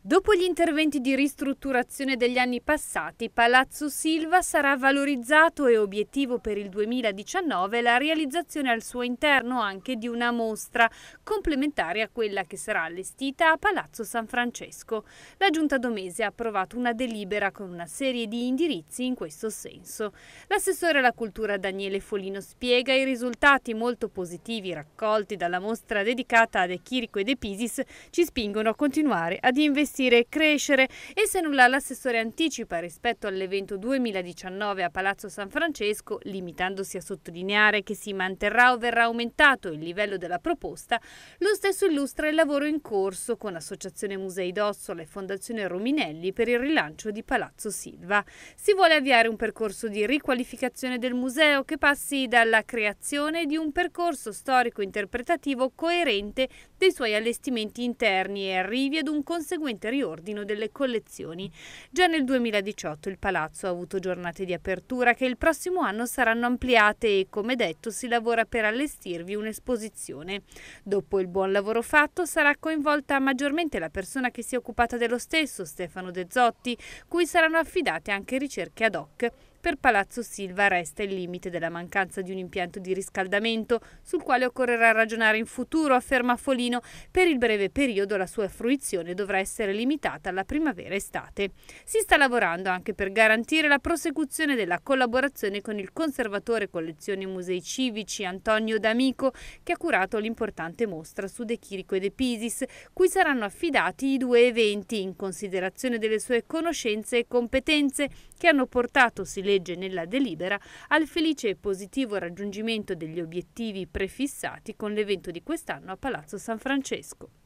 Dopo gli interventi di ristrutturazione degli anni passati, Palazzo Silva sarà valorizzato e obiettivo per il 2019 la realizzazione al suo interno anche di una mostra, complementare a quella che sarà allestita a Palazzo San Francesco. La Giunta Domese ha approvato una delibera con una serie di indirizzi in questo senso. L'assessore alla cultura Daniele Folino spiega i risultati molto positivi raccolti dalla mostra dedicata ad Echirico ed Episis ci spingono a continuare ad investire investire e crescere. E se nulla l'assessore anticipa rispetto all'evento 2019 a Palazzo San Francesco, limitandosi a sottolineare che si manterrà o verrà aumentato il livello della proposta, lo stesso illustra il lavoro in corso con Associazione Musei d'Ossola e Fondazione Rominelli per il rilancio di Palazzo Silva. Si vuole avviare un percorso di riqualificazione del museo che passi dalla creazione di un percorso storico-interpretativo coerente dei suoi allestimenti interni e arrivi ad un conseguente recente riordino delle collezioni. Già nel 2018 il palazzo ha avuto giornate di apertura che il prossimo anno saranno ampliate e, come detto, si lavora per allestirvi un'esposizione. Dopo il buon lavoro fatto sarà coinvolta maggiormente la persona che si è occupata dello stesso, Stefano De Zotti, cui saranno affidate anche ricerche ad hoc. Per Palazzo Silva resta il limite della mancanza di un impianto di riscaldamento, sul quale occorrerà ragionare in futuro, afferma Folino. Per il breve periodo la sua fruizione dovrà essere limitata alla primavera-estate. Si sta lavorando anche per garantire la prosecuzione della collaborazione con il conservatore collezione musei civici Antonio D'Amico, che ha curato l'importante mostra su De Chirico e De Pisis, cui saranno affidati i due eventi in considerazione delle sue conoscenze e competenze che hanno portato Silvio legge nella delibera al felice e positivo raggiungimento degli obiettivi prefissati con l'evento di quest'anno a Palazzo San Francesco.